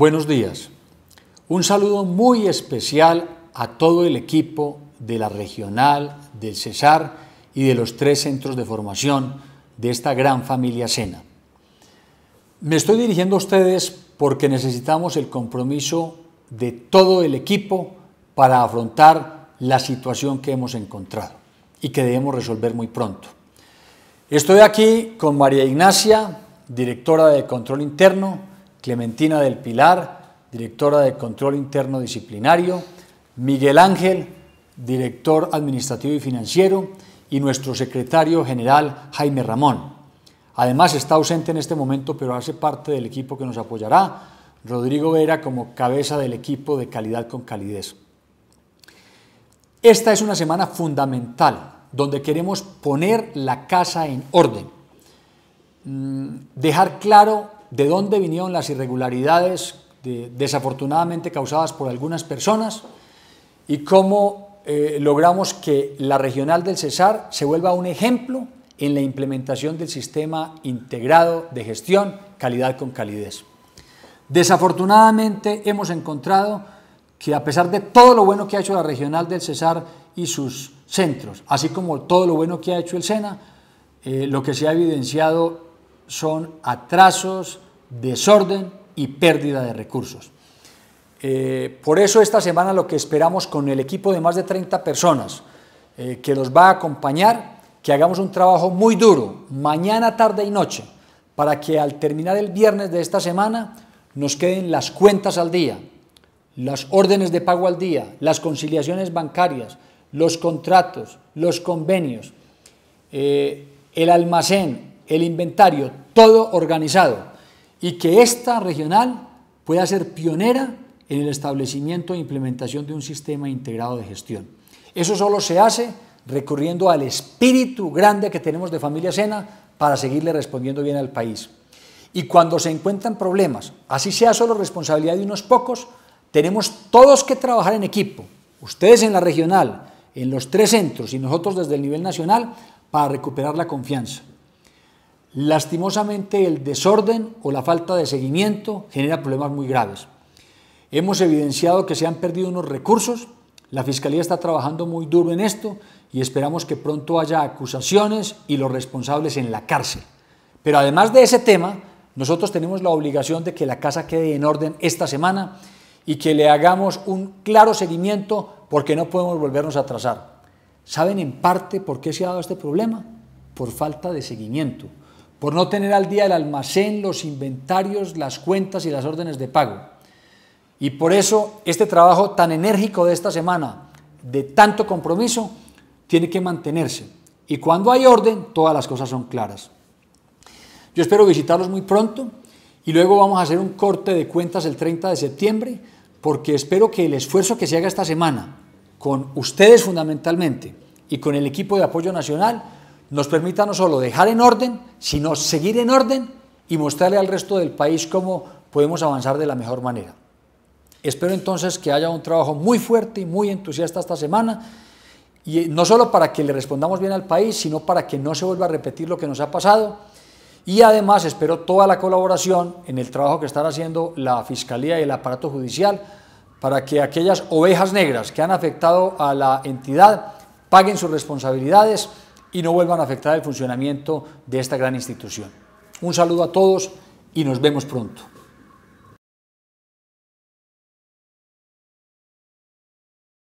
Buenos días. Un saludo muy especial a todo el equipo de la regional, del Cesar y de los tres centros de formación de esta gran familia Sena. Me estoy dirigiendo a ustedes porque necesitamos el compromiso de todo el equipo para afrontar la situación que hemos encontrado y que debemos resolver muy pronto. Estoy aquí con María Ignacia, directora de Control Interno, Clementina del Pilar, directora de Control Interno Disciplinario, Miguel Ángel, director administrativo y financiero, y nuestro secretario general Jaime Ramón. Además está ausente en este momento, pero hace parte del equipo que nos apoyará, Rodrigo Vera como cabeza del equipo de calidad con calidez. Esta es una semana fundamental donde queremos poner la casa en orden, mm, dejar claro de dónde vinieron las irregularidades desafortunadamente causadas por algunas personas y cómo eh, logramos que la regional del Cesar se vuelva un ejemplo en la implementación del sistema integrado de gestión, calidad con calidez. Desafortunadamente hemos encontrado que a pesar de todo lo bueno que ha hecho la regional del Cesar y sus centros, así como todo lo bueno que ha hecho el SENA, eh, lo que se ha evidenciado son atrasos, desorden y pérdida de recursos. Eh, por eso esta semana lo que esperamos con el equipo de más de 30 personas eh, que los va a acompañar, que hagamos un trabajo muy duro, mañana, tarde y noche, para que al terminar el viernes de esta semana nos queden las cuentas al día, las órdenes de pago al día, las conciliaciones bancarias, los contratos, los convenios, eh, el almacén, el inventario, todo organizado y que esta regional pueda ser pionera en el establecimiento e implementación de un sistema integrado de gestión. Eso solo se hace recurriendo al espíritu grande que tenemos de familia Sena para seguirle respondiendo bien al país. Y cuando se encuentran problemas, así sea solo responsabilidad de unos pocos, tenemos todos que trabajar en equipo, ustedes en la regional, en los tres centros y nosotros desde el nivel nacional, para recuperar la confianza. Lastimosamente el desorden o la falta de seguimiento genera problemas muy graves. Hemos evidenciado que se han perdido unos recursos, la Fiscalía está trabajando muy duro en esto y esperamos que pronto haya acusaciones y los responsables en la cárcel. Pero además de ese tema, nosotros tenemos la obligación de que la casa quede en orden esta semana y que le hagamos un claro seguimiento porque no podemos volvernos a atrasar. ¿Saben en parte por qué se ha dado este problema? Por falta de seguimiento por no tener al día el almacén, los inventarios, las cuentas y las órdenes de pago. Y por eso este trabajo tan enérgico de esta semana, de tanto compromiso, tiene que mantenerse. Y cuando hay orden, todas las cosas son claras. Yo espero visitarlos muy pronto y luego vamos a hacer un corte de cuentas el 30 de septiembre porque espero que el esfuerzo que se haga esta semana con ustedes fundamentalmente y con el equipo de apoyo nacional nos permita no solo dejar en orden, sino seguir en orden y mostrarle al resto del país cómo podemos avanzar de la mejor manera. Espero entonces que haya un trabajo muy fuerte y muy entusiasta esta semana, y no solo para que le respondamos bien al país, sino para que no se vuelva a repetir lo que nos ha pasado. Y además espero toda la colaboración en el trabajo que están haciendo la Fiscalía y el aparato judicial para que aquellas ovejas negras que han afectado a la entidad paguen sus responsabilidades y no vuelvan a afectar el funcionamiento de esta gran institución. Un saludo a todos y nos vemos pronto.